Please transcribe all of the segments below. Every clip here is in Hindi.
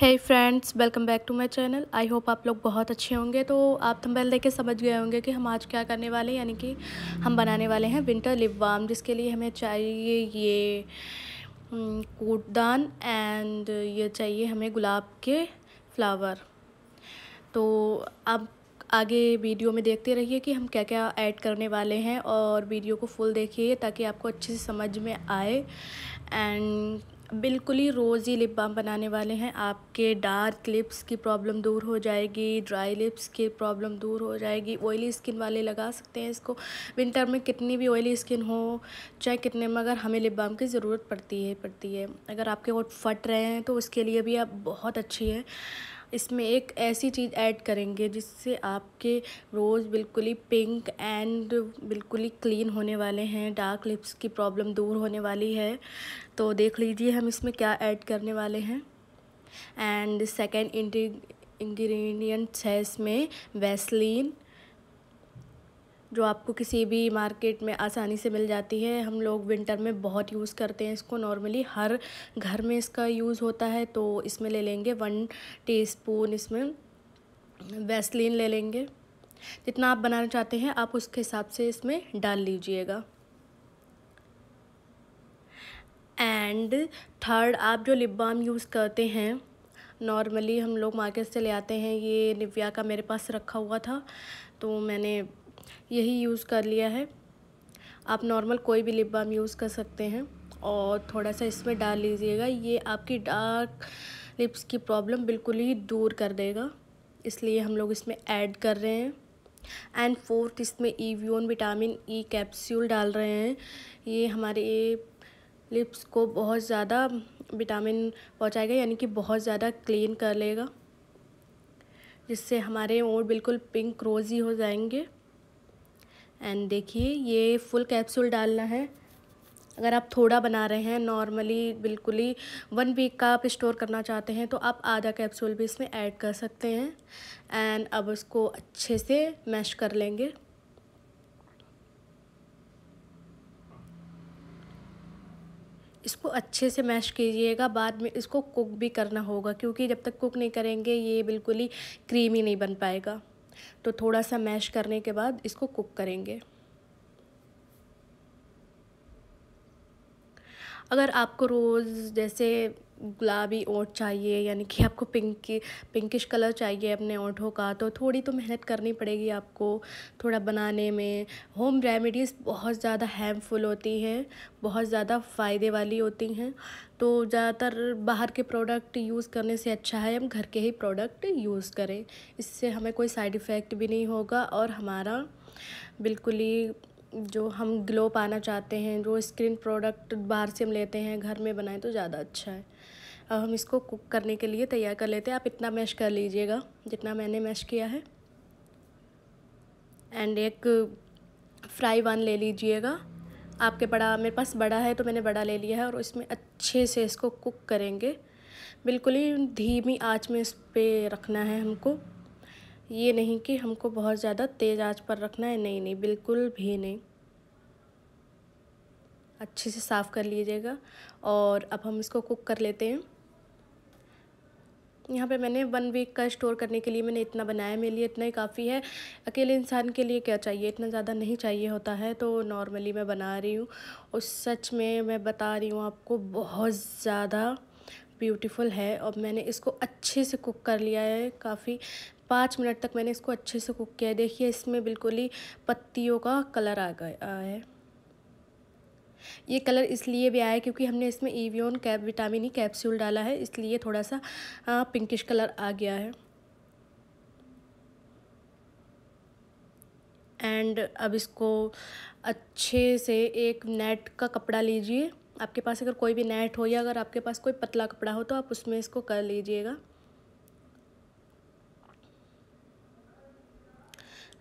hey friends welcome back to my channel I hope आप लोग बहुत अच्छे होंगे तो आप थम्बेल देख के समझ गए होंगे कि हम आज क्या करने वाले हैं यानी कि हम बनाने वाले हैं विंटर लिप बाम जिसके लिए हमें चाहिए ये कूटदान एंड ये चाहिए हमें गुलाब के फ्लावर तो अब आगे वीडियो में देखते रहिए कि हम क्या क्या ऐड करने वाले हैं और वीडियो को फुल देखिए ताकि आपको अच्छे से समझ में आए एंड बिल्कुल ही रोज़ ही लिप बाम बनाने वाले हैं आपके डार्क लिप्स की प्रॉब्लम दूर हो जाएगी ड्राई लिप्स की प्रॉब्लम दूर हो जाएगी ऑयली स्किन वाले लगा सकते हैं इसको विंटर में कितनी भी ऑयली स्किन हो चाहे कितने मगर हमें लिप बाम की ज़रूरत पड़ती है पड़ती है अगर आपके वोट फट रहे हैं तो उसके लिए भी आप बहुत अच्छी है इसमें एक ऐसी चीज़ ऐड करेंगे जिससे आपके रोज़ बिल्कुल ही पिंक एंड बिल्कुल ही क्लीन होने वाले हैं डार्क लिप्स की प्रॉब्लम दूर होने वाली है तो देख लीजिए हम इसमें क्या ऐड करने वाले हैं एंड सेकेंड इंग्रीडियंट्स है इसमें वैसलीन जो आपको किसी भी मार्केट में आसानी से मिल जाती है हम लोग विंटर में बहुत यूज़ करते हैं इसको नॉर्मली हर घर में इसका यूज़ होता है तो इसमें ले लेंगे वन टीस्पून इसमें वैसलिन ले लेंगे जितना आप बनाना चाहते हैं आप उसके हिसाब से इसमें डाल लीजिएगा एंड थर्ड आप जो लिप बाम यूज़ करते हैं नॉर्मली हम लोग मार्केट से ले आते हैं ये निविया का मेरे पास रखा हुआ था तो मैंने यही यूज़ कर लिया है आप नॉर्मल कोई भी लिप बाम यूज़ कर सकते हैं और थोड़ा सा इसमें डाल लीजिएगा ये आपकी डार्क लिप्स की प्रॉब्लम बिल्कुल ही दूर कर देगा इसलिए हम लोग इसमें ऐड कर रहे हैं एंड फोर्थ इसमें ईवियोन विटामिन ई कैप्सूल डाल रहे हैं ये हमारे लिप्स को बहुत ज़्यादा विटामिन पहुँचाएगा यानी कि बहुत ज़्यादा क्लीन कर लेगा जिससे हमारे ओट बिल्कुल पिंक रोज़ी हो जाएंगे एंड देखिए ये फुल कैप्सूल डालना है अगर आप थोड़ा बना रहे हैं नॉर्मली बिल्कुल ही वन वीक का आप स्टोर करना चाहते हैं तो आप आधा कैप्सूल भी इसमें ऐड कर सकते हैं एंड अब उसको अच्छे से मैश कर लेंगे इसको अच्छे से मैश कीजिएगा बाद में इसको कुक भी करना होगा क्योंकि जब तक कुक नहीं करेंगे ये बिल्कुल ही क्रीमी नहीं बन पाएगा तो थोड़ा सा मैश करने के बाद इसको कुक करेंगे अगर आपको रोज़ जैसे गुलाबी ओट चाहिए यानी कि आपको पिंक पिंकिश कलर चाहिए अपने ओठों का तो थोड़ी तो मेहनत करनी पड़ेगी आपको थोड़ा बनाने में होम रेमेडीज़ बहुत ज़्यादा हेल्पफुल होती हैं बहुत ज़्यादा फ़ायदे वाली होती हैं तो ज़्यादातर बाहर के प्रोडक्ट यूज़ करने से अच्छा है हम घर के ही प्रोडक्ट यूज़ करें इससे हमें कोई साइड इफ़ेक्ट भी नहीं होगा और हमारा बिल्कुल ही जो हम ग्लो पाना चाहते हैं जो स्क्रीन प्रोडक्ट बाहर से हम लेते हैं घर में बनाएं तो ज़्यादा अच्छा है अब हम इसको कुक करने के लिए तैयार कर लेते हैं आप इतना मैश कर लीजिएगा जितना मैंने मैश किया है एंड एक फ्राई वन ले लीजिएगा आपके बड़ा मेरे पास बड़ा है तो मैंने बड़ा ले लिया है और इसमें अच्छे से इसको कुक करेंगे बिल्कुल ही धीमी आँच में इस पर रखना है हमको ये नहीं कि हमको बहुत ज़्यादा तेज़ आंच पर रखना है नहीं नहीं बिल्कुल भी नहीं अच्छे से साफ़ कर लीजिएगा और अब हम इसको कुक कर लेते हैं यहाँ पे मैंने वन वीक का स्टोर करने के लिए मैंने इतना बनाया मेरे लिए इतना ही काफ़ी है अकेले इंसान के लिए क्या चाहिए इतना ज़्यादा नहीं चाहिए होता है तो नॉर्मली मैं बना रही हूँ और सच में मैं बता रही हूँ आपको बहुत ज़्यादा ब्यूटीफुल है और मैंने इसको अच्छे से कुक कर लिया है काफ़ी पाँच मिनट तक मैंने इसको अच्छे से कुक किया है देखिए इसमें बिल्कुल ही पत्तियों का कलर आ गया है ये कलर इसलिए भी आया क्योंकि हमने इसमें Evion cap vitamin E capsule डाला है इसलिए थोड़ा सा पिंकिश कलर आ गया है एंड अब इसको अच्छे से एक नेट का कपड़ा लीजिए आपके पास अगर कोई भी नेट हो या अगर आपके पास कोई पतला कपड़ा हो तो आप उसमें इसको कर लीजिएगा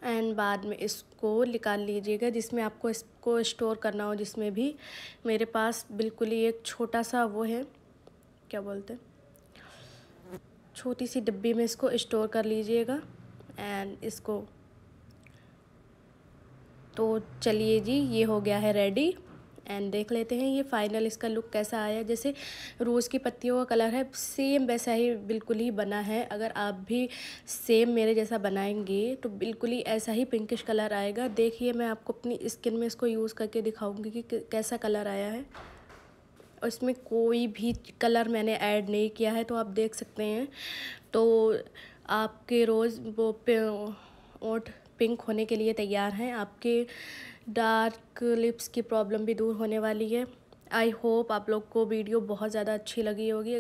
एंड बाद में इसको निकाल लीजिएगा जिसमें आपको इसको स्टोर करना हो जिसमें भी मेरे पास बिल्कुल ही एक छोटा सा वो है क्या बोलते हैं छोटी सी डिब्बी में इसको स्टोर कर लीजिएगा एंड इसको तो चलिए जी ये हो गया है रेडी एंड देख लेते हैं ये फाइनल इसका लुक कैसा आया जैसे रोज़ की पत्तियों का कलर है सेम वैसा ही बिल्कुल ही बना है अगर आप भी सेम मेरे जैसा बनाएंगे तो बिल्कुल ही ऐसा ही पिंकिश कलर आएगा देखिए मैं आपको अपनी स्किन में इसको यूज़ करके दिखाऊंगी कि कैसा कलर आया है और इसमें कोई भी कलर मैंने ऐड नहीं किया है तो आप देख सकते हैं तो आपके रोज़ वो और पिंक होने के लिए तैयार हैं आपके डार्क लिप्स की प्रॉब्लम भी दूर होने वाली है आई होप आप लोग को वीडियो बहुत ज़्यादा अच्छी लगी होगी